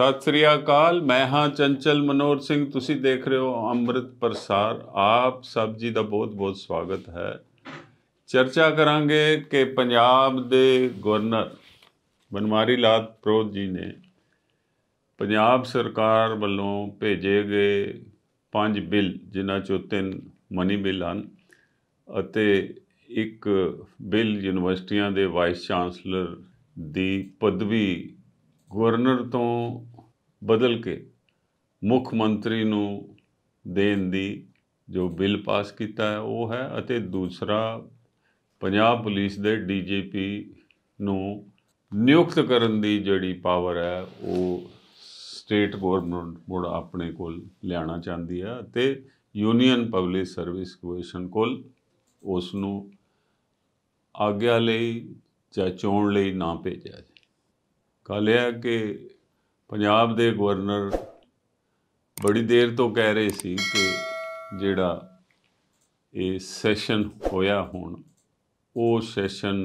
ਸਤਿ ਸ੍ਰੀ ਅਕਾਲ ਮੈਂ ਹਾਂ ਚੰਚਲ ਮਨੋਰ ਸਿੰਘ ਤੁਸੀਂ ਦੇਖ ਰਹੇ ਹੋ ਅੰਮ੍ਰਿਤ ਪ੍ਰਸਾਰ ਆਪ ਸਭ ਜੀ ਦਾ ਬਹੁਤ ਬਹੁਤ ਸਵਾਗਤ ਹੈ ਚਰਚਾ ਕਰਾਂਗੇ ਕਿ ਪੰਜਾਬ ਦੇ ਗਵਰਨਰ ਬਨਵਾਰੀ ਲਾਲ ਪ੍ਰੋਧ ਜੀ ਨੇ ਪੰਜਾਬ ਸਰਕਾਰ ਵੱਲੋਂ ਭੇਜੇ ਗਏ ਪੰਜ ਬਿੱਲ ਜਿਨ੍ਹਾਂ ਚੋਂ ਤਿੰਨ ਮਨੀ ਬਿੱਲ ਹਨ ਅਤੇ ਇੱਕ ਬਿੱਲ ਯੂਨੀਵਰਸਿਟੀਆਂ ਦੇ ਵਾਈਸ ਚਾਂਸਲਰ ਦੀ ਪਦਵੀ ਗਵਰਨਰ ਤੋਂ ਬਦਲ ਕੇ ਮੁੱਖ ਮੰਤਰੀ ਨੂੰ ਦੇਣ ਦੀ ਜੋ ਬਿੱਲ ਪਾਸ ਕੀਤਾ ਹੈ ਉਹ ਹੈ ਅਤੇ ਦੂਸਰਾ ਪੰਜਾਬ ਪੁਲਿਸ ਦੇ ਡੀਜੀਪੀ ਨੂੰ ਨਿਯੁਕਤ ਕਰਨ ਦੀ ਜਿਹੜੀ ਪਾਵਰ ਹੈ ਉਹ ਸਟੇਟ ਗਵਰਨਮੈਂਟ ਮੁੜ ਆਪਣੇ ਕੋਲ ਲਿਆਣਾ ਚਾਹੁੰਦੀ ਹੈ ਤੇ ਯੂਨੀਅਨ ਪਬਲਿਕ ਸਰਵਿਸ ਕਮਿਸ਼ਨ ਕੋਲ ਉਸ ਨੂੰ ਆਗਿਆ ਲਈ ਜਾਂ ਚੋਣ ਲਈ ਨਾ ਭੇਜਿਆ ਜਾਵੇ ਕਹ ਲਿਆ ਕਿ ਪੰਜਾਬ ਦੇ ਗਵਰਨਰ ਬੜੀ ਦੇਰ ਤੋਂ ਕਹਿ ਰਹੇ ਸੀ ਕਿ ਜਿਹੜਾ ਇਹ ਸੈਸ਼ਨ ਹੋਇਆ ਹੁਣ ਉਹ ਸੈਸ਼ਨ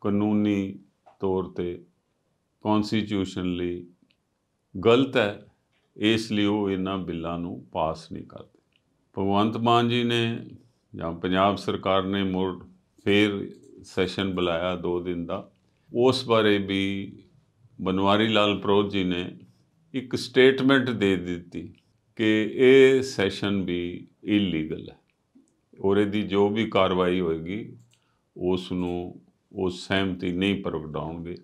ਕਾਨੂੰਨੀ ਤੌਰ ਤੇ ਕਨਸਟੀਟਿਊਸ਼ਨਲੀ ਗਲਤ ਹੈ ਇਸ ਲਈ ਉਹ ਇਹਨਾਂ ਬਿੱਲਾਂ ਨੂੰ ਪਾਸ ਨਹੀਂ ਕਰਦੇ ਭਗਵੰਤ ਮਾਨ ਜੀ ਨੇ ਜਾਂ ਪੰਜਾਬ ਸਰਕਾਰ ਨੇ ਮੁੜ ਫੇਰ ਸੈਸ਼ਨ ਬੁਲਾਇਆ 2 ਦਿਨ ਦਾ ਉਸ ਬਾਰੇ ਵੀ ਬਨਵਾਰੀ ਲਾਲ ਪ੍ਰੋਤ ਜੀ ਨੇ ਇੱਕ ਸਟੇਟਮੈਂਟ ਦੇ ਦਿੱਤੀ ਕਿ ਇਹ ਸੈਸ਼ਨ ਵੀ ਇਲੀਗਲ ਹੈ ਔਰ ਦੀ ਜੋ ਵੀ ਕਾਰਵਾਈ ਹੋਏਗੀ ਉਸ ਨੂੰ ਉਹ ਸਹਿਮਤੀ ਨਹੀਂ ਪ੍ਰਗਟਾਉਣਗੇ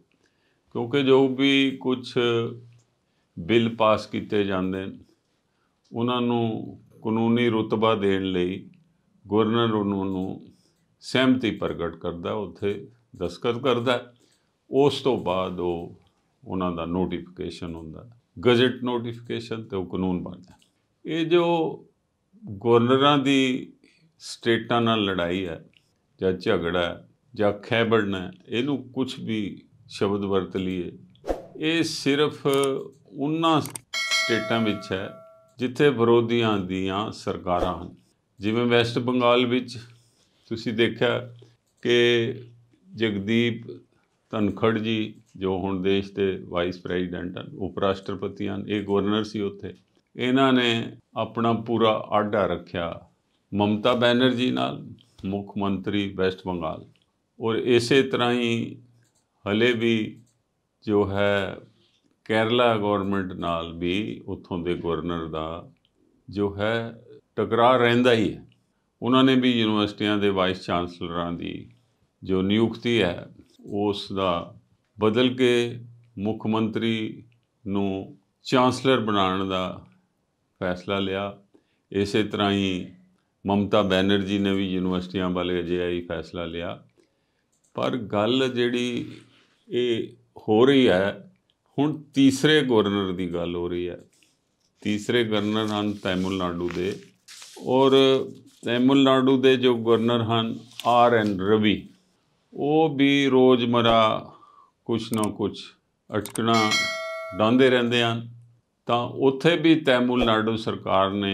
ਕਿਉਂਕਿ ਜੋ ਵੀ ਕੁਝ ਬਿੱਲ ਪਾਸ ਕੀਤੇ ਜਾਂਦੇ ਨੇ ਉਹਨਾਂ ਨੂੰ ਕਾਨੂੰਨੀ ਰੁਤਬਾ ਦੇਣ ਲਈ ਗਵਰਨਰ ਉਹਨਾਂ ਨੂੰ ਸਹਿਮਤੀ ਪ੍ਰਗਟ ਕਰਦਾ ਉੱਥੇ ਦਸਤਖਤ ਕਰਦਾ ਉਸ ਤੋਂ ਬਾਅਦ ਉਹ ਉਹਨਾਂ ਦਾ ਨੋਟੀਫਿਕੇਸ਼ਨ ਹੁੰਦਾ ਗਜ਼ਟ ਨੋਟੀਫਿਕੇਸ਼ਨ ਤੇ ਉਹ ਕਾਨੂੰਨ ਬਣਦਾ ਇਹ ਜੋ ਗਵਰਨਰਾਂ ਦੀ ਸਟੇਟਾਂ ਨਾਲ ਲੜਾਈ ਹੈ ਜਾਂ ਝਗੜਾ ਜਾਂ ਖੈਬੜਨਾ ਇਹਨੂੰ ਕੁਝ ਵੀ ਸ਼ਬਦ ਵਰਤ ਲਈਏ ਇਹ ਸਿਰਫ ਉਹਨਾਂ ਸਟੇਟਾਂ ਵਿੱਚ ਹੈ ਜਿੱਥੇ ਵਿਰੋਧੀਆਂ ਦੀਆਂ ਸਰਕਾਰਾਂ ਹਨ ਜਿਵੇਂ ਵੈਸਟ ਬੰਗਾਲ ਵਿੱਚ ਤੁਸੀਂ ਦੇਖਿਆ ਕਿ ਜਗਦੀਪ ਧਨਖੜ ਜੀ ਜੋ ਹੁਣ ਦੇਸ਼ ਦੇ ਵਾਈਸ ਪ੍ਰੈਜ਼ੀਡੈਂਟ ਹਨ ਉਪ ਰਾਸ਼ਟਰਪਤੀ ਹਨ ਇਹ ਗਵਰਨਰ ਸੀ ਉੱਥੇ ਇਹਨਾਂ ਨੇ ਆਪਣਾ ਪੂਰਾ ਆਡਾ ਰੱਖਿਆ ਮਮਤਾ ਬੈਨਰਜੀ ਨਾਲ ਮੁੱਖ ਮੰਤਰੀ ਵੈਸਟ ਬੰਗਾਲ ਔਰ ਇਸੇ ਤਰ੍ਹਾਂ ਹੀ ਹਲੇ ਵੀ ਜੋ ਹੈ ਕੇਰਲਾ ਗਵਰਨਮੈਂਟ ਨਾਲ ਵੀ ਉੱਥੋਂ ਦੇ ਗਵਰਨਰ ਦਾ ਜੋ ਹੈ ਟਕਰਾਅ ਰਹਿੰਦਾ ਹੀ ਹੈ ਉਹਨਾਂ ਨੇ ਵੀ ਯੂਨੀਵਰਸਿਟੀਆਂ ਦੇ ਵਾਈਸ ਚਾਂਸਲਰਾਂ ਦੀ ਜੋ ਨਿਯੁਕਤੀ ਹੈ ਉਸ ਦਾ ਬਦਲ ਕੇ ਮੁੱਖ ਮੰਤਰੀ ਨੂੰ ਚਾਂਸਲਰ ਬਣਾਉਣ ਦਾ ਫੈਸਲਾ ਲਿਆ ਇਸੇ ਤਰ੍ਹਾਂ ਹੀ ਮਮਤਾ ਬੈਨਰਜੀ ਨੇ ਵੀ ਯੂਨੀਵਰਸਿਟੀਆਂ ਵਾਲੇ ਅਜਿਹਾ ਹੀ ਫੈਸਲਾ ਲਿਆ ਪਰ ਗੱਲ ਜਿਹੜੀ ਇਹ ਹੋ ਰਹੀ ਹੈ ਹੁਣ ਤੀਸਰੇ ਗਵਰਨਰ ਦੀ ਗੱਲ ਹੋ ਰਹੀ ਹੈ ਤੀਸਰੇ ਗਵਰਨਰ ਹਨ ਤਾਮਿਲਨਾਡੂ ਦੇ ਔਰ ਤਾਮਿਲਨਾਡੂ ਦੇ ਜੋ ਗਵਰਨਰ ਹਨ ਆਰ ਐਨ ਰਵੀ ਉਹ ਵੀ ਰੋਜ਼ਮਰਾ ਕੁਛ ਨਾ ਕੁਛ ਅਟਕਣਾ ਡਾਂਦੇ ਰਹਿੰਦੇ ਹਨ ਤਾਂ ਉੱਥੇ ਵੀ ਤੈਮਿਲਨਾਡੂ ਸਰਕਾਰ ਨੇ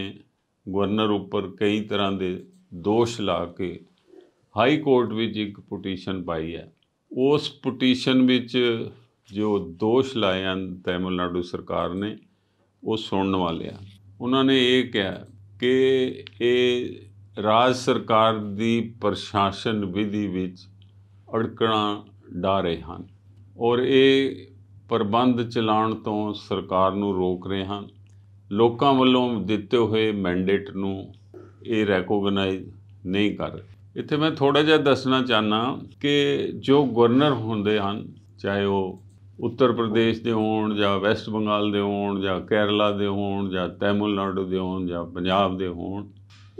ਗਵਰਨਰ ਉੱਪਰ ਕਈ ਤਰ੍ਹਾਂ ਦੇ ਦੋਸ਼ ਲਾ ਕੇ ਹਾਈ ਕੋਰਟ ਵਿੱਚ ਇੱਕ ਪਟੀਸ਼ਨ ਪਾਈ ਹੈ ਉਸ ਪਟੀਸ਼ਨ ਵਿੱਚ ਜੋ ਦੋਸ਼ ਲਾਏ ਹਨ ਤੈਮਿਲਨਾਡੂ ਸਰਕਾਰ ਨੇ ਉਹ ਸੁਣਨ ਵਾਲੇ ਆ ਉਹਨਾਂ ਨੇ ਇਹ ਕਿਹਾ ਕਿ ਇਹ ਰਾਜ ਸਰਕਾਰ ਦੀ ਪ੍ਰਸ਼ਾਸਨ ਵਿਧੀ ਵਿੱਚ ਅੜਕਣਾ ਡਾ ਰਹੇ ਹਨ ਔਰ ਇਹ ਪ੍ਰਬੰਧ ਚਲਾਉਣ ਤੋਂ ਸਰਕਾਰ ਨੂੰ ਰੋਕ ਰਹੇ ਹਨ ਲੋਕਾਂ ਵੱਲੋਂ ਦਿੱਤੇ ਹੋਏ ਮੈਂਡੇਟ ਨੂੰ ਇਹ ਰੈਕੋਗਨਾਈਜ਼ ਨਹੀਂ ਕਰ ਰਹੇ ਇੱਥੇ ਮੈਂ ਥੋੜਾ ਜਿਹਾ ਦੱਸਣਾ ਚਾਹਨਾ ਕਿ ਜੋ ਗਵਰਨਰ ਹੁੰਦੇ ਹਨ ਚਾਹੇ ਉਹ ਉੱਤਰ ਪ੍ਰਦੇਸ਼ ਦੇ ਹੋਣ ਜਾਂ ਵੈਸਟ ਬੰਗਾਲ ਦੇ ਹੋਣ ਜਾਂ ਕੇਰਲਾ ਦੇ ਹੋਣ ਜਾਂ ਤਾਮਿਲਨਾਡੂ ਦੇ ਹੋਣ ਜਾਂ ਪੰਜਾਬ ਦੇ ਹੋਣ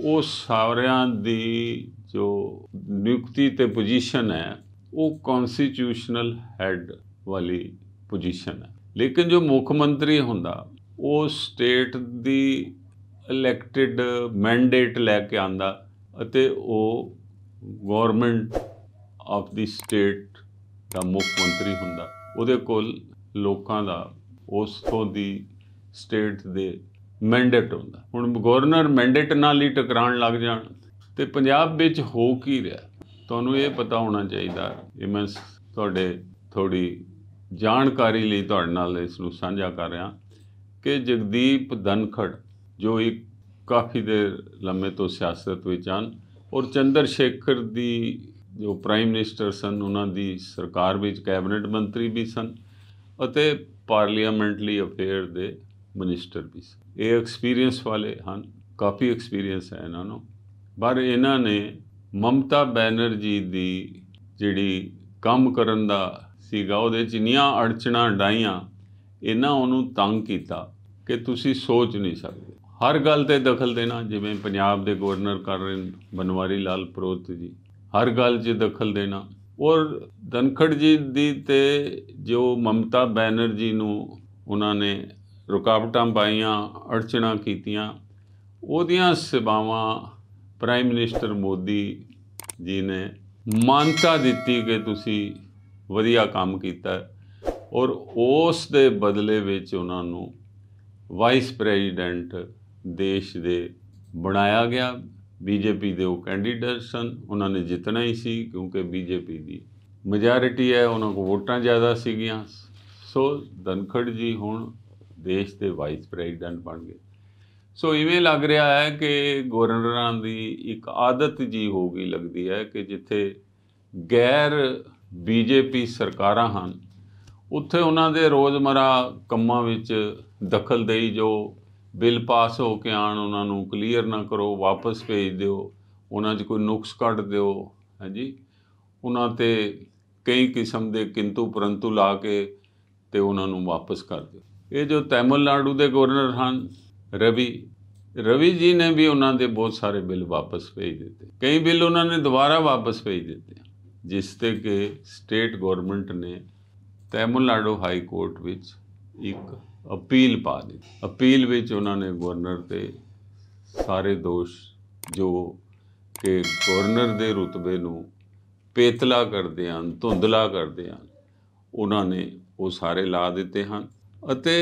ਉਹ ਸਾਰਿਆਂ ਦੀ ਜੋ ਨਿਯੁਕਤੀ ਤੇ ਪੋਜੀਸ਼ਨ ਹੈ ਉਹ ਕਨਸਟੀਟਿਊਸ਼ਨਲ ਹੈਡ ਵਾਲੀ ਪੋਜੀਸ਼ਨ ਹੈ ਲੇਕਿਨ ਜੋ ਮੁੱਖ ਮੰਤਰੀ ਹੁੰਦਾ ਉਹ ਸਟੇਟ ਦੀ ਇਲੈਕਟਿਡ ਮੈਂਡੇਟ ਲੈ ਕੇ ਆਂਦਾ ਅਤੇ ਉਹ ਗਵਰਨਮੈਂਟ ਆਫ ਦੀ ਸਟੇਟ ਦਾ ਮੁੱਖ ਮੰਤਰੀ ਹੁੰਦਾ ਉਹਦੇ ਕੋਲ ਲੋਕਾਂ ਦਾ ਉਸ ਤੋਂ ਦੀ ਸਟੇਟ ਦੇ ਮੈਂਡੇਟ ਹੁੰਦਾ ਹੁਣ ਗਵਰਨਰ ਮੈਂਡੇਟ ਨਾਲ ਹੀ ਟਕਰਾਣ ਲੱਗ ਜਾਣ ਤੇ ਪੰਜਾਬ ਵਿੱਚ ਹੋ ਕੀ ਰਿਹਾ ਤੁਹਾਨੂੰ ਇਹ ਪਤਾ ਹੋਣਾ ਚਾਹੀਦਾ ਇਹ ਮੈਂ ਤੁਹਾਡੇ ਥੋੜੀ ਜਾਣਕਾਰੀ ਲਈ ਤੁਹਾਡੇ ਨਾਲ ਇਸ ਨੂੰ ਸਾਂਝਾ ਕਰ ਰਿਹਾ ਕਿ ਜਗਦੀਪ ਧਨਖੜ ਜੋ ਇੱਕ ਕਾਫੀ ਦੇਰ ਲੰਮੇ ਤੋਂ ਸਿਆਸਤ ਵਿੱਚ ਹਨ ਔਰ ਚੰਦਰ ਸ਼ੇਖਰ ਦੀ ਜੋ ਪ੍ਰਾਈਮ ਮਿਨਿਸਟਰ ਸਨ ਉਹਨਾਂ ਦੀ ਸਰਕਾਰ ਵਿੱਚ ਕੈਬਨਿਟ ਮੰਤਰੀ ਵੀ ਸਨ ਅਤੇ ਪਾਰਲੀਮੈਂਟਲੀ ਅਫੇਅਰ ਦੇ ਮਿਨਿਸਟਰ ਵੀ ਸਨ ਇਹ ਐਕਸਪੀਰੀਅੰਸ ਵਾਲੇ ਹਨ ਕਾਫੀ ਐਕਸਪੀਰੀਅੰਸ ਹੈ ਇਹਨਾਂ ਨੂੰ ਪਰ ਇਹਨਾਂ ਨੇ ਮਮਤਾ ਬੈਨਰਜੀ ਦੀ ਜਿਹੜੀ ਕੰਮ ਕਰਨ ਦਾ ਸੀਗਾ ਉਹਦੇ ਜਿੰਨੀਆਂ ਅੜਚਣਾ ਡਾਈਆਂ ਇਹਨਾਂ ਉਹਨੂੰ ਤੰਗ ਕੀਤਾ ਕਿ ਤੁਸੀਂ ਸੋਚ ਨਹੀਂ ਸਕਦੇ ਹਰ ਗੱਲ ਤੇ ਦਖਲ ਦੇਣਾ ਜਿਵੇਂ ਪੰਜਾਬ ਦੇ ਗਵਰਨਰ ਕਰ ਰਹੇ ਬਨਵਾਰੀ ਲਾਲ ਪ੍ਰੋਤ ਜੀ ਹਰ ਗੱਲ 'ਚ ਦਖਲ ਦੇਣਾ ਔਰ ਦਨਖੜ ਜੀ ਦੀ ਤੇ ਜੋ ਮਮਤਾ ਬੈਨਰਜੀ ਨੂੰ ਉਹਨਾਂ ਨੇ ਰੁਕਾਵਟਾਂ ਪਾਈਆਂ ਅੜਚਣਾ ਕੀਤੀਆਂ ਉਹਦੀਆਂ ਸੇਵਾਵਾਂ ਪ੍ਰਾਈਮ ਮਿਨਿਸਟਰ ਮੋਦੀ ਜੀ ਨੇ ਮਾਨਤਾ ਦਿੱਤੀ ਕਿ ਤੁਸੀਂ ਵਧੀਆ ਕੰਮ ਕੀਤਾ ਔਰ ਉਸ ਦੇ ਬਦਲੇ ਵਿੱਚ ਉਹਨਾਂ ਨੂੰ ਵਾਈਸ ਪ੍ਰੈਜ਼ੀਡੈਂਟ ਦੇਸ਼ ਦੇ ਬਣਾਇਆ ਗਿਆ ਬੀਜੇਪੀ ਦੇ ਉਹ ਕੈਂਡੀਡੇਟ ਸਨ ਉਹਨਾਂ ਨੇ ਜਿੱਤਣਾ ਹੀ ਸੀ ਕਿਉਂਕਿ ਬੀਜੇਪੀ ਦੀ ਮੈਜੋਰਿਟੀ ਹੈ ਉਹਨਾਂ ਕੋ ਵੋਟਾਂ ਜ਼ਿਆਦਾ ਸੀਗੀਆਂ ਸੋ ਦਨਖੜ ਜੀ ਹੁਣ ਦੇਸ਼ ਦੇ ਵਾਈਸ ਪ੍ਰੈਜ਼ੀਡੈਂਟ ਬਣ ਗਏ ਸੋ ਇਵੇਂ ਲੱਗ ਰਿਹਾ ਹੈ ਕਿ ਗਵਰਨਰਾਂ ਦੀ ਇੱਕ ਆਦਤ ਜੀ ਹੋ ਗਈ ਲੱਗਦੀ ਹੈ ਕਿ ਜਿੱਥੇ ਗੈਰ ਬੀਜੇਪੀ ਸਰਕਾਰਾਂ ਹਨ ਉੱਥੇ ਉਹਨਾਂ ਦੇ ਰੋਜ਼ਮਰਾ ਕੰਮਾਂ ਵਿੱਚ ਦਖਲ ਦੇਈ ਜੋ ਬਿੱਲ ਪਾਸ ਹੋ ਕੇ ਆਣ ਉਹਨਾਂ ਨੂੰ ਕਲੀਅਰ ਨਾ ਕਰੋ ਵਾਪਸ ਭੇਜ ਦਿਓ ਉਹਨਾਂ 'ਚ ਕੋਈ ਨੁਕਸ ਕੱਢ ਦਿਓ ਹਾਂਜੀ ਉਹਨਾਂ ਤੇ ਕਈ ਕਿਸਮ ਦੇ ਕਿੰਤੂ ਪਰੰਤੂ ਲਾ ਕੇ ਤੇ ਉਹਨਾਂ ਨੂੰ ਵਾਪਸ ਕਰ ਦਿਓ ਇਹ ਜੋ ਤਾਮਿਲਨਾਡੂ ਦੇ ਗਵਰਨਰ ਹਨ ਰਵੀ ਰਵੀ ਜੀ ਨੇ ਵੀ ਉਹਨਾਂ ਦੇ ਬਹੁਤ ਸਾਰੇ ਬਿੱਲ ਵਾਪਸ ਭੇਜ ਦਿੱਤੇ ਕਈ ਬਿੱਲ ਉਹਨਾਂ ਨੇ ਦੁਬਾਰਾ ਵਾਪਸ ਭੇਜ ਦਿੱਤੇ ਜਿਸ ਤੇ ਕਿ ਸਟੇਟ ਗਵਰਨਮੈਂਟ ਨੇ ਤਾਮਿਲਨਾਡੂ ਹਾਈ ਕੋਰਟ ਵਿੱਚ ਇੱਕ ਅਪੀਲ ਪਾ ਦਿੱਤੀ ਅਪੀਲ ਵਿੱਚ ਉਹਨਾਂ ਨੇ ਗਵਰਨਰ ਤੇ ਸਾਰੇ ਦੋਸ਼ ਜੋ ਕਿ ਗਵਰਨਰ ਦੇ ਰੁਤਬੇ ਨੂੰ ਪੇਤਲਾ ਕਰਦੇ ਹਨ ਧੁੰਦਲਾ ਕਰਦੇ ਹਨ ਉਹਨਾਂ ਨੇ ਉਹ ਸਾਰੇ ਲਾ ਦਿੱਤੇ ਹਨ ਅਤੇ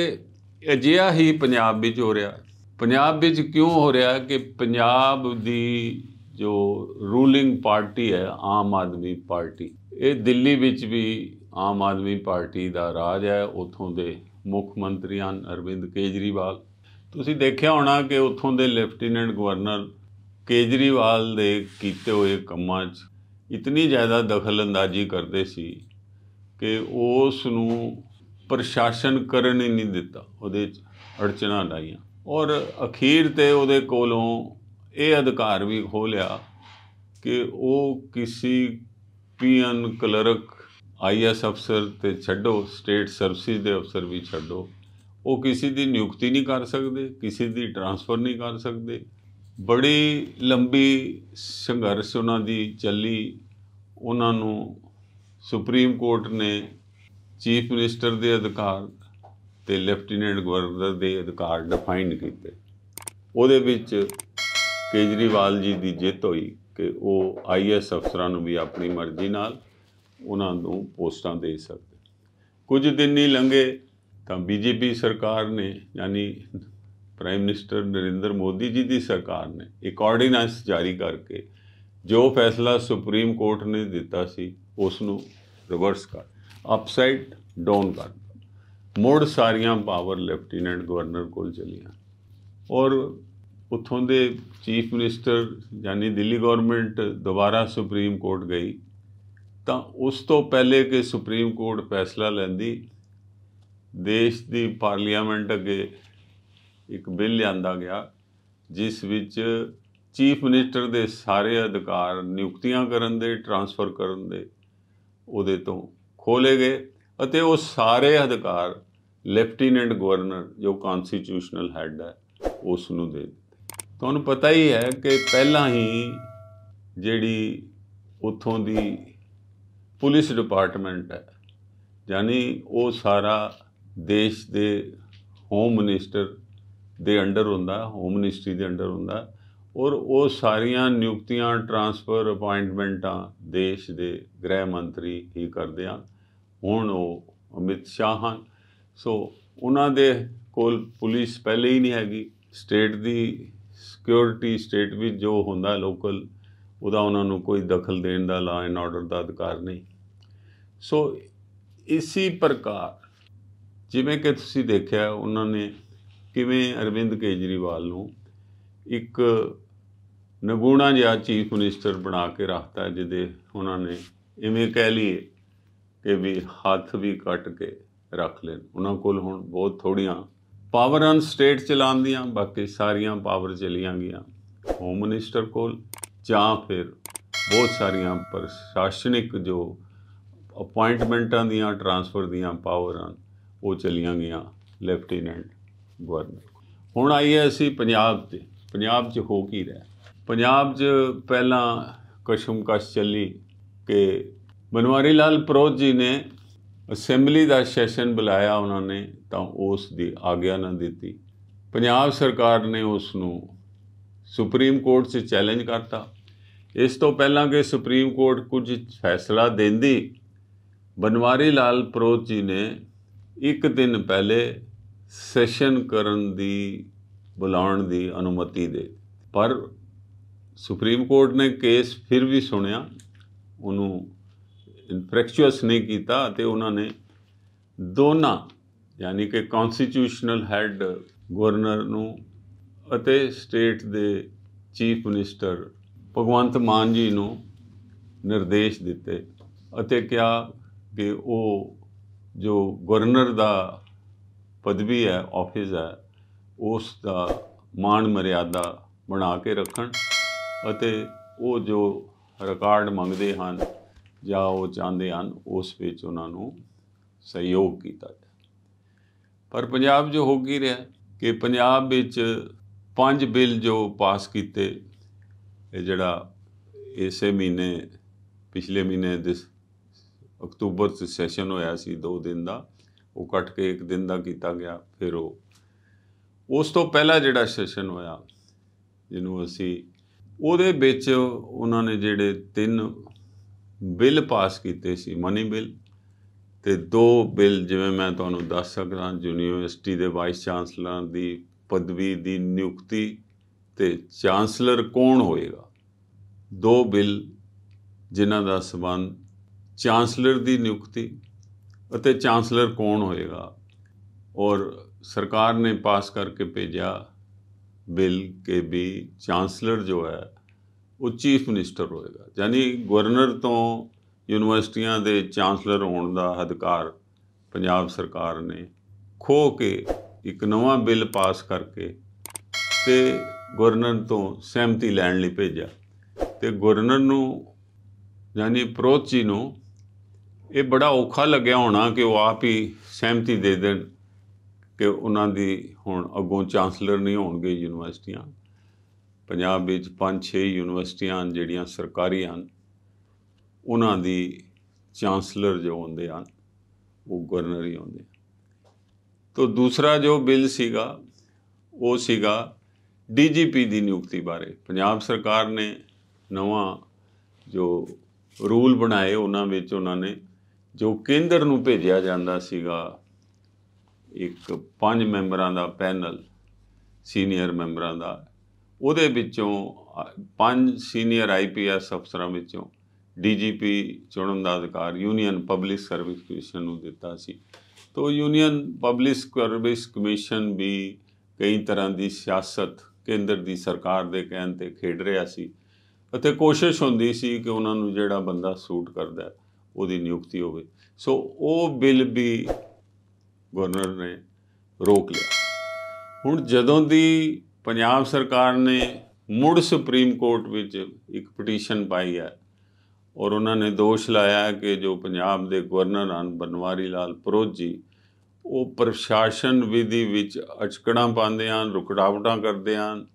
ਅਜਿਹਾ ਹੀ ਪੰਜਾਬ ਵਿੱਚ ਹੋ ਰਿਹਾ ਪੰਜਾਬ ਵਿੱਚ ਕਿਉਂ ਹੋ ਰਿਹਾ ਕਿ ਪੰਜਾਬ ਦੀ ਜੋ ਰੂਲਿੰਗ ਪਾਰਟੀ ਹੈ ਆਮ ਆਦਮੀ ਪਾਰਟੀ ਇਹ ਦਿੱਲੀ ਵਿੱਚ ਵੀ ਆਮ ਆਦਮੀ ਪਾਰਟੀ ਦਾ ਰਾਜ ਹੈ ਉਥੋਂ ਦੇ ਮੁੱਖ ਮੰਤਰੀ ਹਨ ਅਰਵਿੰਦ ਕੇਜਰੀਵਾਲ ਤੁਸੀਂ ਦੇਖਿਆ ਹੋਣਾ ਕਿ ਉਥੋਂ ਦੇ ਲੈਫਟੀਨੈਂਟ ਗਵਰਨਰ ਕੇਜਰੀਵਾਲ ਦੇ ਕੀਤੇ ਹੋਏ ਕੰਮਾਂ 'ਚ ਇਤਨੀ ਜ਼ਿਆਦਾ ਦਖਲ ਅੰਦਾਜ਼ੀ ਕਰਦੇ ਸੀ ਕਿ ਉਸ ਨੂੰ ਪ੍ਰਸ਼ਾਸਨ ਕਰਨ ਹੀ ਨਹੀਂ ਦਿੱਤਾ ਉਹਦੇ ਚ ਅੜਚਣਾ ਲਾਈਆਂ ਔਰ ਅਖੀਰ ਤੇ ਉਹਦੇ ਕੋਲੋਂ ਇਹ ਅਧਿਕਾਰ ਵੀ ਖੋ ਲਿਆ ਕਿ ਉਹ ਕਿਸੇ ਪੀਐਨ ਕਲਰਕ ਆਈਐਸ ਅਫਸਰ ਤੇ ਛੱਡੋ ਸਟੇਟ ਸਰਵਿਸ ਦੇ ਅਫਸਰ ਵੀ ਛੱਡੋ ਉਹ ਕਿਸੇ ਦੀ ਨਿਯੁਕਤੀ ਨਹੀਂ ਕਰ ਸਕਦੇ ਕਿਸੇ ਦੀ ਟਰਾਂਸਫਰ ਨਹੀਂ ਕਰ ਸਕਦੇ ਬੜੀ ਲੰਬੀ ਸੰਘਰਸ਼ ਉਹਨਾਂ ਦੀ ਚੱਲੀ ਉਹਨਾਂ ਨੂੰ ਸੁਪਰੀਮ ਕੋਰਟ ਨੇ ਚੀਫ ਮਿਨਿਸਟਰ ਦੇ ਅਧਿਕਾਰ ਤੇ ਲੈਫਟੀਨੈਂਟ ਗਵਰਨਰ ਦੇ ਅਧਿਕਾਰ ਡਿਫਾਈਨ ਕੀਤੇ ਉਹਦੇ ਵਿੱਚ ਕੇਜਰੀਵਾਲ ਜੀ ਦੀ ਜਿੱਤ ਹੋਈ ਕਿ ਉਹ ਆਈਐਸ ਅਫਸਰਾਂ ਨੂੰ ਵੀ ਆਪਣੀ ਮਰਜ਼ੀ ਨਾਲ ਉਹਨਾਂ ਨੂੰ ਪੋਸਟਾਂ ਦੇ ਸਕਦੇ ਕੁਝ ਦਿਨ ਨਹੀਂ ਲੰਘੇ ਤਾਂ ਬੀਜੇਪੀ ਸਰਕਾਰ ਨੇ ਯਾਨੀ ਪ੍ਰਾਈਮ ਮਿਨਿਸਟਰ ਨਰਿੰਦਰ ਮੋਦੀ ਜੀ ਦੀ ਸਰਕਾਰ ਨੇ ਇੱਕ ਆਰਡੀਨੈਂਸ ਜਾਰੀ ਕਰਕੇ ਜੋ ਫੈਸਲਾ ਸੁਪਰੀਮ ਕੋਰਟ ਨੇ ਦਿੱਤਾ ਸੀ ਉਸ ਨੂੰ ਰਿਵਰਸ ਕਰ ਅਪਸਾਈਡ ਡਾਊਨ ਕਰ ਮੋੜ ਸਾਰੀਆਂ ਪਾਵਰ ਲੈਫਟੀਨੈਂਟ ਗਵਰਨਰ ਕੋਲ ਚਲੀਆਂ ਔਰ ਉਥੋਂ ਦੇ ਚੀਫ ਮਿਨਿਸਟਰ ਯਾਨੀ ਦਿੱਲੀ ਗਵਰਨਮੈਂਟ ਦੁਬਾਰਾ ਸੁਪਰੀਮ ਕੋਰਟ ਗਈ ਤਾਂ ਉਸ ਤੋਂ ਪਹਿਲੇ ਕਿ ਸੁਪਰੀਮ ਕੋਰਟ ਫੈਸਲਾ ਲੈਂਦੀ ਦੇਸ਼ ਦੀ ਪਾਰਲੀਮੈਂਟ ਅੱਗੇ ਇੱਕ ਬਿੱਲ ਲਿਆਂਦਾ ਗਿਆ ਜਿਸ ਵਿੱਚ ਚੀਫ ਮਿਨਿਸਟਰ ਦੇ ਸਾਰੇ ਅਧਿਕਾਰ ਨਿਯੁਕਤੀਆਂ ਕਰਨ ਦੇ ਟਰਾਂਸਫਰ ਕਰਨ ਦੇ ਉਹਦੇ ਤੋਂ ਖੋਲੇ ਗਏ ਅਤੇ ਉਹ ਸਾਰੇ ਅਧਿਕਾਰ ਲੈਫਟੀਨੈਂਟ ਗਵਰਨਰ ਜੋ ਕਨਸਟੀਟਿਊਸ਼ਨਲ ਹੈਡ ਹੈ ਉਸ ਨੂੰ ਦੇ ਦਿੱਤੇ ਤੁਹਾਨੂੰ ਪਤਾ ਹੀ ਹੈ ਕਿ ਪਹਿਲਾਂ ਹੀ ਜਿਹੜੀ ਉਥੋਂ ਦੀ ਪੁਲਿਸ ਡਿਪਾਰਟਮੈਂਟ ਹੈ ਯਾਨੀ ਉਹ ਸਾਰਾ ਦੇਸ਼ ਦੇ ਹੋਮ ਮਿਨਿਸਟਰ ਦੇ ਅੰਡਰ ਹੁੰਦਾ ਹੋਮ ਮਿਨਿਸਟਰੀ ਦੇ ਅੰਡਰ ਹੁੰਦਾ ਔਰ ਉਹ ਸਾਰੀਆਂ ਨਿਯੁਕਤੀਆਂ ਟਰਾਂਸਫਰ ਅਪਾਇੰਟਮੈਂਟਾਂ ਦੇਸ਼ ਦੇ ਗ੍ਰਹਿ ਮੰਤਰੀ ਹੀ ਕਰਦੇ ਆ ਹੁਣ ਉਹ ਅਮਿਤ ਸ਼ਾਹ ਹਨ ਸੋ ਉਹਨਾਂ ਦੇ ਕੋਲ ਪੁਲਿਸ ਪਹਿਲੇ ਹੀ ਨਹੀਂ ਹੈਗੀ ਸਟੇਟ ਦੀ ਸਿਕਿਉਰਿਟੀ ਸਟੇਟ ਵਿੱਚ ਜੋ ਹੁੰਦਾ ਲੋਕਲ ਉਹਦਾ ਉਹਨਾਂ ਨੂੰ ਕੋਈ ਦਖਲ ਦੇਣ ਦਾ ਲਾ ਐਂਡ ਆਰਡਰ ਦਾ ਅਧਿਕਾਰ ਨਹੀਂ ਸੋ ਇਸੇ ਪ੍ਰਕਾਰ ਜਿਵੇਂ ਕਿ ਤੁਸੀਂ ਦੇਖਿਆ ਉਹਨਾਂ ਨੇ ਕਿਵੇਂ ਅਰਵਿੰਦ ਕੇਜਰੀਵਾਲ ਨੂੰ ਇੱਕ ਨਗੂਣਾ ਜਿਹਾ ਚੀਫ ਮਿਨਿਸਟਰ ਬਣਾ ਕੇ ਰੱਖਤਾ ਜਿਹਦੇ ਉਹਨਾਂ ਨੇ ਇਵੇਂ ਕਹਿ ਲਈਏ ਕਿ ਵੀ ਹੱਥ ਵੀ ਕੱਟ ਕੇ ਰੱਖ ਲੈਣ ਉਹਨਾਂ ਕੋਲ ਹੁਣ ਬਹੁਤ ਥੋੜੀਆਂ ਪਾਵਰ ਆਨ ਸਟੇਟ ਚਲਾਉਣ ਦੀਆਂ ਬਾਕੀ ਸਾਰੀਆਂ ਪਾਵਰ ਚਲੀਆਂ ਗਈਆਂ ਹੋਮ ਮਿਨਿਸਟਰ ਕੋਲ ਜਾਂ ਫਿਰ ਬਹੁਤ ਸਾਰੀਆਂ ਪ੍ਰਸ਼ਾਸਨਿਕ ਜੋ ਅਪਾਇੰਟਮੈਂਟਾਂ ਦੀਆਂ ਟ੍ਰਾਂਸਫਰ ਦੀਆਂ ਪਾਵਰਾਂ ਉਹ ਚਲੀਆਂ ਗਈਆਂ ਲੈਫਟੀਨੈਂਟ ਗਵਰਨਰ ਹੁਣ ਆਈ ਐ ਅਸੀਂ ਪੰਜਾਬ ਤੇ ਪੰਜਾਬ 'ਚ ਹੋ ਕੀ ਰਿਹਾ ਪੰਜਾਬ 'ਚ ਪਹਿਲਾਂ ਕਸ਼ਮਕਸ਼ ਚੱਲੀ ਕਿ ਬਨਵਾਰੀ ਲਾਲ ਪ੍ਰੋਤ ਜੀ ਨੇ ਅਸੈਂਬਲੀ ਦਾ ਸੈਸ਼ਨ ਬੁਲਾਇਆ ਉਹਨਾਂ ਨੇ ਤਾਂ ਉਸ ਦੀ ਆਗਿਆ ਨਾ ਦਿੱਤੀ ਪੰਜਾਬ ਸਰਕਾਰ ਨੇ ਉਸ ਨੂੰ ਸੁਪਰੀਮ ਕੋਰਟ 'ਚ ਚੈਲੰਜ ਕਰਤਾ ਇਸ ਤੋਂ ਪਹਿਲਾਂ ਕਿ ਸੁਪਰੀਮ ਕੋਰਟ ਕੁਝ ਫੈਸਲਾ ਦਿੰਦੀ ਬਨਵਾਰੀ ਲਾਲ ਪ੍ਰੋਤ ਜੀ ਨੇ ਇੱਕ ਦਿਨ ਪਹਿਲੇ ਸੈਸ਼ਨ ਕਰਨ ਦੀ ਬੁਲਾਉਣ ਦੀ ਅਨੁਮਤੀ ਦੇ ਪਰ ਸੁਪਰੀਮ ਕੋਰਟ ਨੇ ਕੇਸ ਫਿਰ ਵੀ ਸੁਣਿਆ ਉਹਨੂੰ ਇਨਫ੍ਰੈਕਚੁਅਸ ਨਹੀਂ ਕੀਤਾ ਤੇ ਉਹਨਾਂ ਨੇ ਦੋਨਾਂ ਯਾਨੀ ਕਿ ਕਨਸਟੀਟਿਊਸ਼ਨਲ ਹੈਡ ਗਵਰਨਰ ਨੂੰ ਅਤੇ ਸਟੇਟ ਦੇ ਚੀਫ ਮਿਨਿਸਟਰ ਭਗਵੰਤ ਮਾਨ ਜੀ ਨੂੰ ਨਿਰਦੇਸ਼ ਦਿੱਤੇ ਅਤੇ ਕਿਹਾ ਕਿ ਉਹ ਜੋ ਗਵਰਨਰ ਦਾ ਪਦਵੀ ਹੈ ਆਫਿਸ ਹੈ ਉਸ ਦਾ ਮਾਣ ਮਰਿਆਦਾ ਬਣਾ ਕੇ ਰੱਖਣ ਅਤੇ ਉਹ ਜੋ ਰਿਕਾਰਡ ਮੰਗਦੇ ਹਨ ਜਾਂ ਉਹ ਚਾਹੁੰਦੇ ਹਨ ਉਸ ਵਿੱਚ ਉਹਨਾਂ ਨੂੰ ਸਹਿਯੋਗ ਕੀਤਾ ਜਾ ਪਰ ਪੰਜਾਬ ਜੋ ਹੋ ਗਈ ਰਿਹਾ ਕਿ ਪੰਜਾਬ ਵਿੱਚ ਪੰਜ ਬਿੱਲ ਜੋ ਪਾਸ ਕੀਤੇ ਇਹ ਜਿਹੜਾ ਇਸੇ ਮਹੀਨੇ ਪਿਛਲੇ ਮਹੀਨੇ ਦਿਸ ਅਕਤੂਬਰ ਚ ਸੈਸ਼ਨ ਹੋਇਆ ਸੀ 2 ਦਿਨ ਦਾ ਉਹ ਕੱਟ ਕੇ 1 ਦਿਨ ਦਾ ਕੀਤਾ ਗਿਆ ਫਿਰ ਉਹ ਉਸ ਤੋਂ ਪਹਿਲਾਂ ਜਿਹੜਾ ਸੈਸ਼ਨ ਹੋਇਆ ਜਿਹਨੂੰ ਅਸੀਂ ਉਹਦੇ ਵਿੱਚ ਉਹਨਾਂ ਨੇ ਜਿਹੜੇ ਤਿੰਨ ਬਿੱਲ ਪਾਸ ਕੀਤੇ ਸੀ ਮਨੀ ਬਿੱਲ ਤੇ ਦੋ ਬਿੱਲ ਜਿਵੇਂ ਮੈਂ ਤੁਹਾਨੂੰ ਦੱਸ ਸਕਦਾ ਯੂਨੀਵਰਸਿਟੀ ਦੇ ਵਾਈਸ ਚਾਂਸਲਰਾਂ ਦੀ ਪਦਵੀ ਦੀ ਨਿਯੁਕਤੀ ਤੇ ਚਾਂਸਲਰ ਕੌਣ ਹੋਏਗਾ ਦੋ ਬਿੱਲ ਜਿਨ੍ਹਾਂ ਦਾ ਸਬੰਧ ਚਾਂਸਲਰ ਦੀ ਨਿਯੁਕਤੀ ਅਤੇ ਚਾਂਸਲਰ ਕੌਣ ਹੋਏਗਾ ਔਰ ਸਰਕਾਰ ਨੇ ਪਾਸ ਕਰਕੇ ਭੇਜਿਆ ਬਿੱਲ ਕੇ ਵੀ ਚਾਂਸਲਰ ਜੋ ਹੈ ਉਹ ਚੀਫ ਮਿਨਿਸਟਰ ਹੋਏਗਾ ਯਾਨੀ ਗਵਰਨਰ ਤੋਂ ਯੂਨੀਵਰਸਿਟੀਆਂ ਦੇ ਚਾਂਸਲਰ ਹੋਣ ਦਾ ਅਧਿਕਾਰ ਪੰਜਾਬ ਸਰਕਾਰ ਨੇ ਖੋ ਕੇ ਇੱਕ ਨਵਾਂ ਬਿੱਲ ਪਾਸ ਕਰਕੇ ਤੇ ਗਵਰਨਰ ਤੋਂ ਸਹਿਮਤੀ ਲੈਣ ਲਈ ਭੇਜਿਆ ਤੇ ਗਵਰਨਰ ਨੂੰ ਯਾਨੀ ਪ੍ਰੋਚੀ ਨੂੰ ਇਹ ਬੜਾ ਔਖਾ ਲੱਗਿਆ ਹੋਣਾ ਕਿ ਉਹ ਆਪ ਹੀ ਸਹਿਮਤੀ ਦੇ ਦੇਣ ਕਿ ਉਹਨਾਂ ਦੀ ਹੁਣ ਅੱਗੋਂ ਚਾਂਸਲਰ ਨਹੀਂ ਹੋਣਗੇ ਯੂਨੀਵਰਸਿਟੀਆਂ ਪੰਜਾਬ ਵਿੱਚ 5-6 ਯੂਨੀਵਰਸਿਟੀਆਂ ਜਿਹੜੀਆਂ ਸਰਕਾਰੀ ਹਨ ਉਹਨਾਂ ਦੀ ਚਾਂਸਲਰ ਜੋ ਹੁੰਦੇ ਹਨ ਉਹ ਗਵਰਨਰ ਹੀ ਹੁੰਦੇ ਤੋ ਦੂਸਰਾ ਜੋ ਬਿੱਲ ਸੀਗਾ ਉਹ ਸੀਗਾ ਡੀਜੀਪੀ ਦੀ ਨਿਯੁਕਤੀ ਬਾਰੇ ਪੰਜਾਬ ਸਰਕਾਰ ਨੇ ਨਵਾਂ ਜੋ ਰੂਲ ਬਣਾਏ ਉਹਨਾਂ ਵਿੱਚ ਉਹਨਾਂ ਨੇ ਜੋ ਕੇਂਦਰ ਨੂੰ ਭੇਜਿਆ ਜਾਂਦਾ ਸੀਗਾ ਇੱਕ ਪੰਜ ਮੈਂਬਰਾਂ ਦਾ ਪੈਨਲ ਸੀਨੀਅਰ ਮੈਂਬਰਾਂ ਦਾ ਉਹਦੇ ਵਿੱਚੋਂ ਪੰਜ ਸੀਨੀਅਰ ਆਈਪੀਐਸ ਅਫਸਰਾਂ ਵਿੱਚੋਂ ਡੀਜੀਪੀ ਚੁਣਨ ਦਾ ਅਧਿਕਾਰ ਯੂਨੀਅਨ ਪਬਲਿਕ ਸਰਵਿਸ ਕਮਿਸ਼ਨ ਨੂੰ ਦਿੱਤਾ ਸੀ ਤੋਂ ਯੂਨੀਅਨ ਪਬਲਿਕ ਸਰਵਿਸ ਕਮਿਸ਼ਨ ਵੀ ਕਈ ਤਰ੍ਹਾਂ ਦੀ ਸਿਆਸਤ ਕੇਂਦਰ ਦੀ ਸਰਕਾਰ ਦੇ ਕਹਿਣ ਤੇ ਖੇਡ ਰਿਹਾ ਸੀ ਅਤੇ ਕੋਸ਼ਿਸ਼ ਹੁੰਦੀ ਸੀ ਕਿ ਉਹਨਾਂ ਨੂੰ ਜਿਹੜਾ ਬੰਦਾ ਸੂਟ ਕਰਦਾ ਉਹਦੀ ਨਿਯੁਕਤੀ ਹੋਵੇ ਸੋ ਉਹ ਬਿੱਲ ਵੀ ਗਵਰਨਰ ਨੇ ਰੋਕ ਲਿਆ ਹੁਣ ਜਦੋਂ ਦੀ ਪੰਜਾਬ ਸਰਕਾਰ ਨੇ ਮੁੜ ਸੁਪਰੀਮ ਕੋਰਟ ਵਿੱਚ ਇੱਕ ਪਟੀਸ਼ਨ ਪਾਈ ਹੈ ਔਰ ਉਹਨਾਂ ਨੇ ਦੋਸ਼ ਲਾਇਆ ਕਿ ਜੋ ਪੰਜਾਬ ਦੇ ਗਵਰਨਰ ਹਨ ਬਨਵਾਰੀ ਲਾਲ ਪ੍ਰੋਜ ਜੀ ਉਹ ਪ੍ਰਸ਼ਾਸਨ ਵਿਧੀ ਵਿੱਚ ਅਚਕੜਾਂ ਪਾਉਂਦੇ ਹਨ ਰੁਕੜਾਵਟਾਂ ਕਰਦੇ ਹਨ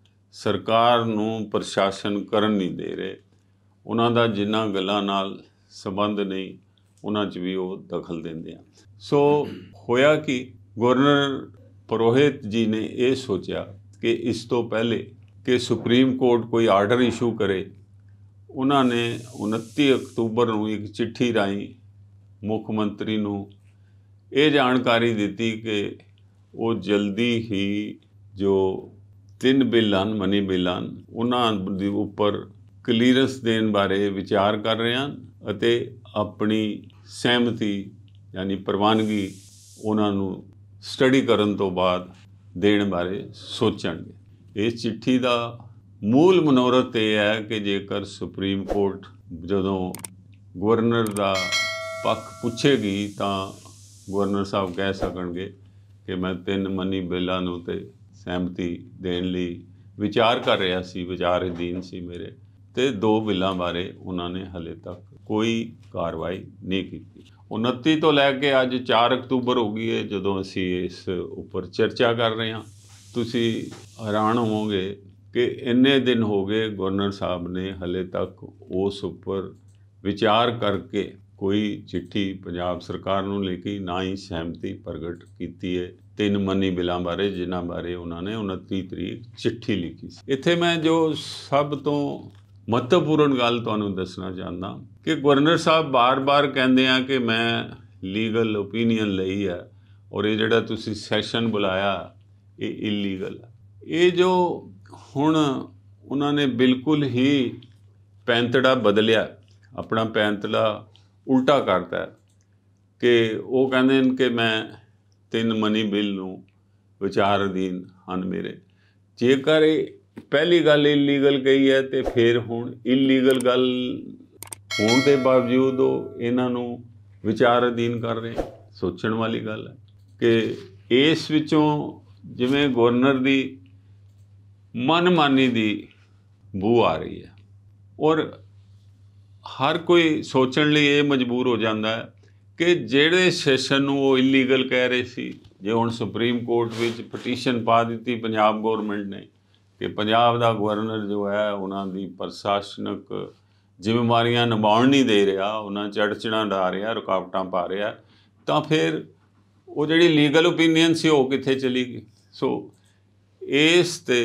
ਸਰਕਾਰ ਨੂੰ ਪ੍ਰਸ਼ਾਸਨ ਕਰਨ ਨਹੀਂ ਦੇ ਰਹੇ ਉਹਨਾਂ ਦਾ ਜਿੰਨਾ ਗੱਲਾਂ ਨਾਲ ਸੰਬੰਧ ਨਹੀਂ ਉਹਨਾਂ 'ਚ ਵੀ ਉਹ ਦਖਲ ਦਿੰਦੇ ਆ ਸੋ ਹੋਇਆ ਕਿ ਗਵਰਨਰ ਪਰੋਹਿਤ ਜੀ ਨੇ ਇਹ ਸੋਚਿਆ ਕਿ ਇਸ ਤੋਂ ਪਹਿਲੇ ਕਿ ਸੁਪਰੀਮ ਕੋਰਟ ਕੋਈ ਆਰਡਰ ਇਸ਼ੂ ਕਰੇ ਉਹਨਾਂ ਨੇ 29 ਅਕਤੂਬਰ ਨੂੰ ਇੱਕ ਚਿੱਠੀ ਰਾਈ ਮੁੱਖ ਮੰਤਰੀ ਨੂੰ ਇਹ ਜਾਣਕਾਰੀ ਦਿੱਤੀ ਕਿ ਉਹ ਜਲਦੀ ਹੀ ਜੋ ਤਿੰਨ ਬਿੱਲਾਂ ਮਨੀ ਬਿੱਲਾਂ ਉਹਨਾਂ ਦੇ ਉੱਪਰ ਕਲੀਅਰੈਂਸ ਦੇਣ ਬਾਰੇ ਵਿਚਾਰ ਕਰ ਰਹੇ ਹਨ ਅਤੇ ਆਪਣੀ ਸਹਿਮਤੀ ਯਾਨੀ ਪ੍ਰਵਾਨਗੀ ਉਹਨਾਂ ਨੂੰ ਸਟੱਡੀ ਕਰਨ ਤੋਂ ਬਾਅਦ ਦੇਣ ਬਾਰੇ ਸੋਚਣਗੇ ਇਸ ਚਿੱਠੀ ਦਾ ਮੂਲ ਮਨੋਰਥ ਇਹ ਹੈ ਕਿ ਜੇਕਰ ਸੁਪਰੀਮ ਕੋਰਟ ਜਦੋਂ ਗਵਰਨਰ ਦਾ ਪੱਖ ਪੁੱਛੇਗੀ ਤਾਂ ਗਵਰਨਰ ਸਾਹਿਬ ਕਹਿ ਸਕਣਗੇ ਕਿ ਮੈਂ ਤਿੰਨ ਮਨੀ ਬਿੱਲਾਂ ਨੂੰ ਤੇ ਸਹਿਮਤੀ ਦੇਣ ਲਈ ਵਿਚਾਰ ਕਰ ਰਿਹਾ ਸੀ ਵਿਚਾਰਹੀਨ ਸੀ ਮੇਰੇ ਤੇ ਦੋ ਬਿੱਲਾਂ ਬਾਰੇ ਉਹਨਾਂ ਨੇ ਹਲੇ ਤੱਕ ਕੋਈ ਕਾਰਵਾਈ ਨਹੀਂ ਕੀਤੀ 29 ਤੋਂ ਲੈ ਕੇ ਅੱਜ 4 ਅਕਤੂਬਰ ਹੋ ਗਈ ਹੈ ਜਦੋਂ ਅਸੀਂ ਇਸ ਉੱਪਰ ਚਰਚਾ ਕਰ ਰਹੇ ਹਾਂ ਤੁਸੀਂ ਹੈਰਾਨ ਹੋਵੋਗੇ ਕਿ ਇੰਨੇ ਦਿਨ ਹੋ ਗਏ ਗਵਰਨਰ ਸਾਹਿਬ ਨੇ ਹਲੇ ਤੱਕ ਉਸ ਉੱਪਰ ਵਿਚਾਰ ਕਰਕੇ ਕੋਈ ਚਿੱਠੀ ਪੰਜਾਬ ਸਰਕਾਰ ਨੂੰ ਲੈ ਕੇ ਨਾ ਹੀ ਸਹਿਮਤੀ ਪ੍ਰਗਟ ਕੀਤੀ ਹੈ ਤਿੰਨ ਮੰਨੀ ਬਿਲਾਂ ਬਾਰੇ ਜਿਨ੍ਹਾਂ ਬਾਰੇ ਉਹਨਾਂ ਨੇ 29 ਤਰੀਕ ਚਿੱਠੀ ਲਿਖੀ ਸੀ ਇੱਥੇ ਮੈਂ ਜੋ ਸਭ ਤੋਂ ਮਹੱਤਵਪੂਰਨ ਗੱਲ ਤੁਹਾਨੂੰ ਦੱਸਣਾ ਚਾਹੁੰਦਾ ਕਿ ਗਵਰਨਰ ਸਾਹਿਬ ਬਾਰ-ਬਾਰ ਕਹਿੰਦੇ ਆ ਕਿ ਮੈਂ ਲੀਗਲ ਓਪੀਨੀਅਨ ਲਈ ਹੈ ਔਰ ਇਹ ਜਿਹੜਾ ਤੁਸੀਂ ਸੈਸ਼ਨ ਬੁਲਾਇਆ ਇਹ ਇਲੀਗਲ ਹੈ ਇਹ ਜੋ ਹੁਣ ਉਹਨਾਂ ਨੇ ਬਿਲਕੁਲ ਹੀ ਪੈਂਤੜਾ ਬਦਲਿਆ ਆਪਣਾ ਪੈਂਤੜਾ ਉਲਟਾ ਕਰਤਾ ਕਿ ਉਹ ਕਹਿੰਦੇ ਨੇ ਕਿ ਮੈਂ ਤਿੰਨ ਮਨੀ ਬਿੱਲ ਨੂੰ ਵਿਚਾਰ ਅਧੀਨ ਹਨ ਮੇਰੇ ਜੇਕਰ ਪਹਿਲੀ ਗੱਲ ਇਲੀਗਲ ਕਹੀ ਹੈ ਤੇ ਫਿਰ ਹੁਣ ਇਲੀਗਲ ਗੱਲ ਹੋਣ ਦੇ ਬਾਵਜੂਦ ਉਹ ਇਹਨਾਂ ਨੂੰ ਵਿਚਾਰ ਅਧੀਨ ਕਰ ਰਹੇ ਸੋਚਣ ਵਾਲੀ ਗੱਲ ਹੈ ਕਿ ਇਸ ਵਿੱਚੋਂ ਜਿਵੇਂ ਗਵਰਨਰ ਦੀ ਮਨਮਾਨੀ ਦੀ ਬੂ ਆ ਰਹੀ ਹੈ ਔਰ ਹਰ ਕੋਈ ਸੋਚਣ ਲਈ ਇਹ ਮਜਬੂਰ ਹੋ ਜਾਂਦਾ ਹੈ ਕਿ ਜਿਹੜੇ ਸੈਸ਼ਨ ਨੂੰ ਉਹ ਇਲੀਗਲ ਕਹਿ ਰਹੇ ਸੀ ਜੇ ਹੁਣ ਸੁਪਰੀਮ ਕੋਰਟ ਵਿੱਚ ਪਟੀਸ਼ਨ ਪਾ ਦਿੱਤੀ ਪੰਜਾਬ ਗਵਰਨਮੈਂਟ ਨੇ ਕਿ ਪੰਜਾਬ ਦਾ ਗਵਰਨਰ ਜੋ ਹੈ ਉਹਨਾਂ ਦੀ ਪ੍ਰਸ਼ਾਸਨਿਕ ਜ਼ਿੰਮੇਵਾਰੀਆਂ ਨਿਭਾਉਣ ਨਹੀਂ ਦੇ ਰਿਹਾ ਉਹਨਾਂ ਚੜਚਣਾ ਡਾ ਰਿਹਾ ਰੁਕਾਵਟਾਂ ਪਾ ਰਿਹਾ ਤਾਂ ਫਿਰ ਉਹ ਜਿਹੜੀ ਲੀਗਲ ਓਪੀਨੀਅਨ ਸੀ ਉਹ ਕਿੱਥੇ ਚਲੀ ਗਈ ਸੋ ਇਸ ਤੇ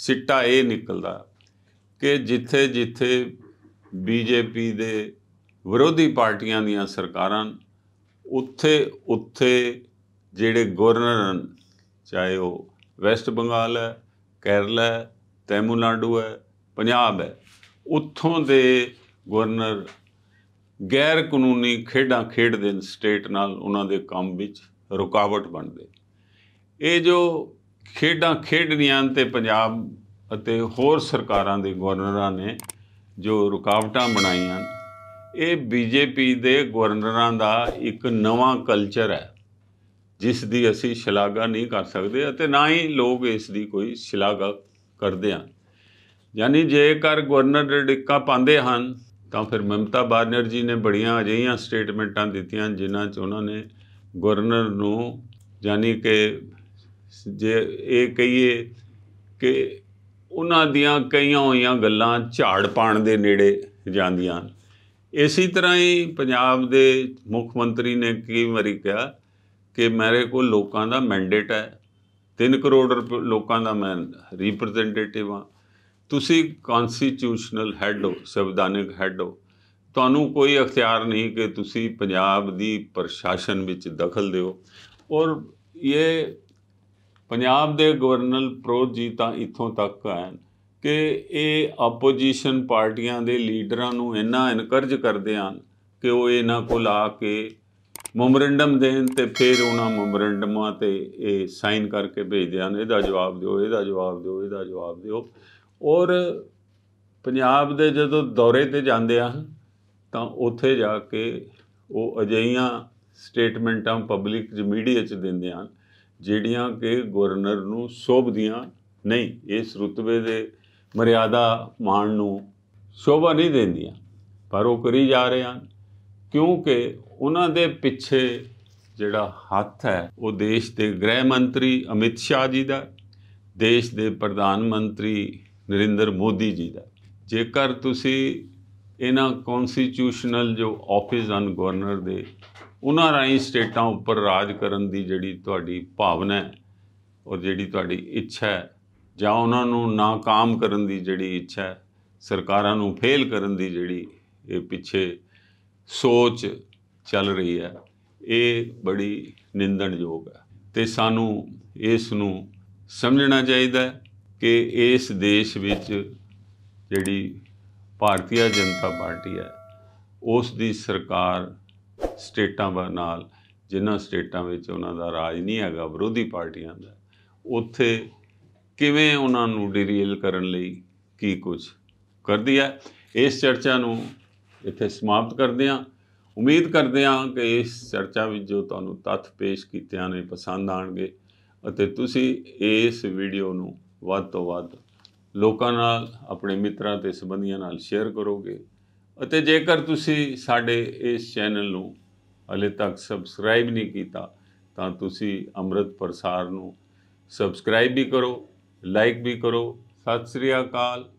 ਸਿੱਟਾ ਇਹ ਨਿਕਲਦਾ ਕਿ ਜਿੱਥੇ ਜਿੱਥੇ ਬੀਜੇਪੀ ਦੇ ਵਿਰੋਧੀ ਪਾਰਟੀਆਂ ਦੀਆਂ ਸਰਕਾਰਾਂ ਉੱਥੇ ਉੱਥੇ ਜਿਹੜੇ ਗਵਰਨਰ ਚਾਹੇ ਉਹ ਵੈਸਟ ਬੰਗਾਲ ਹੈ ਕੇਰਲਾ ਹੈ ਤੈਮਿਲਨਾਡੂ ਹੈ ਪੰਜਾਬ ਹੈ ਉੱਥੋਂ ਦੇ ਗਵਰਨਰ ਗੈਰ ਕਾਨੂੰਨੀ ਖੇਡਾਂ ਖੇਡਦੇ ਨੇ ਸਟੇਟ ਨਾਲ ਉਹਨਾਂ ਦੇ ਕੰਮ ਵਿੱਚ ਰੁਕਾਵਟ ਬਣਦੇ ਇਹ ਜੋ ਖੇਡਾਂ ਖੇਡਣੀਆਂ ਤੇ ਪੰਜਾਬ ਅਤੇ ਹੋਰ ਸਰਕਾਰਾਂ ਦੇ ਗਵਰਨਰਾਂ ਨੇ ਜੋ ਰੁਕਾਵਟਾਂ ਬਣਾਈਆਂ ਇਹ ਬੀਜੇਪੀ ਦੇ ਗਵਰਨਰਾਂ ਦਾ ਇੱਕ ਨਵਾਂ ਕਲਚਰ ਹੈ ਜਿਸ ਦੀ ਅਸੀਂ ਸ਼ਲਾਘਾ ਨਹੀਂ ਕਰ ਸਕਦੇ ਅਤੇ ਨਾ ਹੀ ਲੋਕ ਇਸ ਦੀ ਕੋਈ ਸ਼ਲਾਘਾ ਕਰਦੇ ਹਨ ਯਾਨੀ ਜੇਕਰ ਗਵਰਨਰ ਡਿੱਕਾ ਪਾਉਂਦੇ ਹਨ ਤਾਂ ਫਿਰ ਮਮਤਾ ਜੀ ਨੇ ਬੜੀਆਂ ਅਜਿਹੀਆਂ ਸਟੇਟਮੈਂਟਾਂ ਦਿੱਤੀਆਂ ਜਿਨ੍ਹਾਂ 'ਚ ਉਹਨਾਂ ਨੇ ਗਵਰਨਰ ਨੂੰ ਯਾਨੀ ਕਿ ਜੇ ਇਹ ਕਹੀਏ ਕਿ ਉਹਨਾਂ ਦੀਆਂ ਕਈਆਂ ਹੋਈਆਂ ਗੱਲਾਂ ਝਾੜ ਪਾਣ ਦੇ ਨੇੜੇ ਜਾਂਦੀਆਂ ਇਸੇ ਤਰ੍ਹਾਂ ਹੀ ਪੰਜਾਬ ਦੇ ਮੁੱਖ ਮੰਤਰੀ ਨੇ ਕਈ ਵਾਰੀ ਕਿਹਾ ਕਿ ਮੇਰੇ ਕੋਲ ਲੋਕਾਂ ਦਾ ਮੈਂਡੇਟ ਹੈ 3 ਕਰੋੜ ਲੋਕਾਂ ਦਾ ਮੈਂ ਰਿਪਰੈਜ਼ੈਂਟੇਟਿਵ ਹਾਂ ਤੁਸੀਂ ਕਨਸਟੀਟਿਊਸ਼ਨਲ ਹੈੱਡ ਹੋ ਸੰਵਿਧਾਨਿਕ ਹੈੱਡ ਹੋ ਤੁਹਾਨੂੰ ਕੋਈ ਅਖਤਿਆਰ ਨਹੀਂ ਕਿ ਤੁਸੀਂ ਪੰਜਾਬ ਦੀ ਪ੍ਰਸ਼ਾਸਨ ਵਿੱਚ ਦਖਲ ਦਿਓ ਔਰ ਇਹ ਪੰਜਾਬ ਦੇ ਗਵਰਨਰ ਪ੍ਰੋਜ ਜੀ ਤਾਂ ਇੱਥੋਂ ਤੱਕ ਆਏ ਕਿ ਇਹ ਆਪੋਜੀਸ਼ਨ ਪਾਰਟੀਆਂ ਦੇ ਲੀਡਰਾਂ ਨੂੰ ਇੰਨਾ ਇਨਕਰਜ ਕਰਦੇ ਹਨ ਕਿ ਉਹ ਇਹਨਾਂ ਕੋਲ ਆ ਕੇ ਮੈਮੋਰੈਂਡਮ ਦੇਣ ਤੇ ਫਿਰ ਉਹਨਾਂ ਮੈਮੋਰੈਂਡਮਾਂ ਤੇ ਇਹ ਸਾਈਨ ਕਰਕੇ ਭੇਜਦੇ ਹਨ ਇਹਦਾ ਜਵਾਬ ਦਿਓ ਇਹਦਾ ਜਵਾਬ ਦਿਓ ਇਹਦਾ ਜਵਾਬ ਦਿਓ ਔਰ ਪੰਜਾਬ ਦੇ ਜਦੋਂ ਦੌਰੇ ਤੇ ਜਾਂਦੇ ਆ ਤਾਂ ਉੱਥੇ ਜਾ ਕੇ ਉਹ ਅਜਈਆਂ ਸਟੇਟਮੈਂਟਾਂ ਪਬਲਿਕ ਜ ਮੀਡੀਆ 'ਚ ਦਿੰਦੇ ਹਨ ਜਿਹੜੀਆਂ ਕਿ ਗਵਰਨਰ ਨੂੰ ਸ਼ੋਭਦੀਆਂ ਨਹੀਂ ਇਸ ਰੁਤਬੇ ਦੇ ਮਰਿਆਦਾ ਮਾਣ ਨੂੰ ਸ਼ੋਭਾ ਨਹੀਂ ਦਿੰਦੀਆਂ ਪਰ ਉਹ ਕਰੀ ਜਾ ਰਹੇ ਹਨ ਕਿਉਂਕਿ ਉਹਨਾਂ ਦੇ ਪਿੱਛੇ ਜਿਹੜਾ ਹੱਥ ਹੈ ਉਹ ਦੇਸ਼ ਦੇ ਗ੍ਰਹਿ ਮੰਤਰੀ ਅਮਿਤ ਸ਼ਾਹ ਜੀ ਦਾ ਦੇਸ਼ ਦੇ ਪ੍ਰਧਾਨ ਮੰਤਰੀ ਨਰਿੰਦਰ ਮੋਦੀ ਜੀ ਦਾ ਜੇਕਰ ਤੁਸੀਂ ਇਹਨਾਂ ਕਨਸਟੀਟਿਊਸ਼ਨਲ ਜੋ ਆਫਿਸ ਹਨ ਗਵਰਨਰ ਦੇ ਉਹਨਾਂ ਰਾਹੀਂ ਸਟੇਟਾਂ ਉੱਪਰ ਰਾਜ ਕਰਨ ਦੀ ਜਿਹੜੀ ਤੁਹਾਡੀ ਭਾਵਨਾ ਹੈ ਔਰ ਜਿਹੜੀ ਤੁਹਾਡੀ ਇੱਛਾ ਹੈ ਜਾਂ ਉਹਨਾਂ ਨੂੰ ਨਾਕਾਮ ਕਰਨ ਦੀ ਜਿਹੜੀ ਇੱਛਾ ਹੈ ਸਰਕਾਰਾਂ ਨੂੰ ਫੇਲ ਕਰਨ ਦੀ ਜਿਹੜੀ ਇਹ ਪਿੱਛੇ ਸੋਚ ਚੱਲ ਰਹੀ ਹੈ ਇਹ ਬੜੀ ਨਿੰਦਣਯੋਗ ਹੈ ਤੇ ਸਾਨੂੰ ਇਸ ਨੂੰ ਸਮਝਣਾ ਚਾਹੀਦਾ ਹੈ ਕਿ ਇਸ ਦੇਸ਼ ਵਿੱਚ ਜਿਹੜੀ ਭਾਰਤੀ ਜਨਤਾ ਪਾਰਟੀ ਹੈ ਉਸ ਦੀ ਸਰਕਾਰ ਸਟੇਟਾਂ ਨਾਲ ਜਿਨ੍ਹਾਂ ਸਟੇਟਾਂ ਵਿੱਚ ਉਹਨਾਂ ਦਾ ਰਾਜ ਨਹੀਂ ਹੈਗਾ ਵਿਰੋਧੀ ਪਾਰਟੀਆਂ ਦਾ ਉੱਥੇ ਕਿਵੇਂ ਉਹਨਾਂ ਨੂੰ ਡਿਰੀਲ ਕਰਨ ਲਈ ਕੀ ਕੁਝ ਕਰਦੀ ਹੈ ਇਸ ਚਰਚਾ ਨੂੰ ਇੱਥੇ ਸਮਾਪਤ ਕਰਦੇ ਹਾਂ ਉਮੀਦ ਕਰਦੇ ਹਾਂ ਕਿ ਇਸ ਚਰਚਾ ਵਿੱਚ ਜੋ ਤੁਹਾਨੂੰ ਤੱਥ ਪੇਸ਼ ਕੀਤੇ ਹਨ ਇਹ ਪਸੰਦ ਆਣਗੇ ਅਤੇ ਤੁਸੀਂ ਇਸ ਵੀਡੀਓ ਨੂੰ ਵੱਧ ਤੋਂ ਵੱਧ ਲੋਕਾਂ ਨਾਲ ਆਪਣੇ ਮਿੱਤਰਾਂ ਤੇ ਸਬੰਧੀਆਂ ਨਾਲ ਸ਼ੇਅਰ ਕਰੋਗੇ ਅਤੇ ਜੇਕਰ ਤੁਸੀਂ ਸਾਡੇ ਇਸ ਚੈਨਲ ਨੂੰ ਹਲੇ ਤੱਕ ਸਬਸਕ੍ਰਾਈਬ ਨਹੀਂ ਕੀਤਾ ਤਾਂ ਤੁਸੀਂ ਅੰਮ੍ਰਿਤ ਪ੍ਰਸਾਰ ਨੂੰ ਸਬਸਕ੍ਰਾਈਬ ਵੀ ਕਰੋ ਲਾਈਕ ਵੀ ਕਰੋ ਸਤਿ ਸ੍ਰੀ ਅਕਾਲ